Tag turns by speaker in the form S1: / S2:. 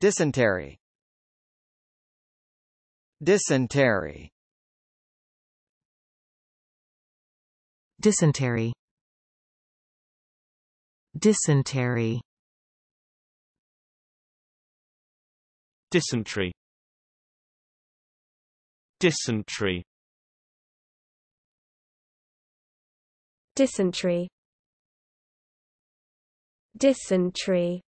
S1: Dysentery Dysentery Dysentery Dysentery Dysentery Dysentery Dysentery Dysentery